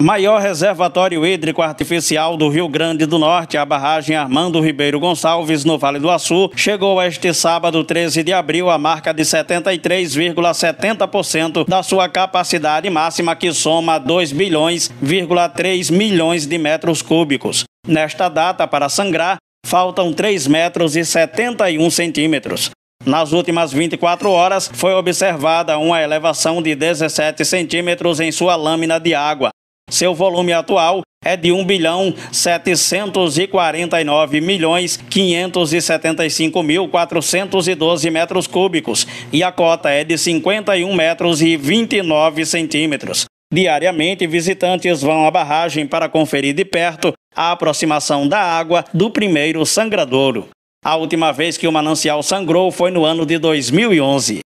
Maior reservatório hídrico artificial do Rio Grande do Norte, a barragem Armando Ribeiro Gonçalves, no Vale do Açu, chegou este sábado, 13 de abril, à marca de 73,70% da sua capacidade máxima, que soma 2 bilhões,3 milhões de metros cúbicos. Nesta data, para sangrar, faltam 3 metros e 71 centímetros. Nas últimas 24 horas, foi observada uma elevação de 17 centímetros em sua lâmina de água. Seu volume atual é de 1 bilhão 749 milhões 575 mil 412 metros cúbicos e a cota é de 51 metros e 29 centímetros. Diariamente, visitantes vão à barragem para conferir de perto a aproximação da água do primeiro sangradouro. A última vez que o manancial sangrou foi no ano de 2011.